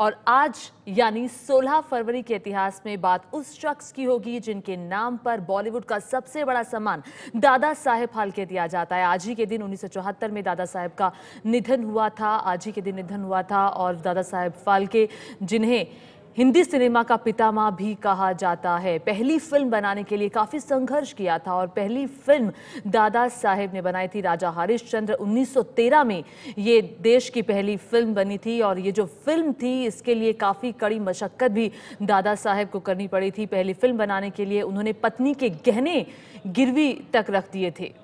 और आज यानी 16 फरवरी के इतिहास में बात उस शख्स की होगी जिनके नाम पर बॉलीवुड का सबसे बड़ा सम्मान दादा साहेब फालके दिया जाता है आज ही के दिन उन्नीस में दादा साहेब का निधन हुआ था आज ही के दिन निधन हुआ था और दादा साहेब फालके जिन्हें हिंदी सिनेमा का पितामा भी कहा जाता है पहली फिल्म बनाने के लिए काफ़ी संघर्ष किया था और पहली फिल्म दादा साहेब ने बनाई थी राजा हरिश्चंद्र 1913 में ये देश की पहली फिल्म बनी थी और ये जो फिल्म थी इसके लिए काफ़ी कड़ी मशक्क़त भी दादा साहेब को करनी पड़ी थी पहली फिल्म बनाने के लिए उन्होंने पत्नी के गहने गिरवी तक रख दिए थे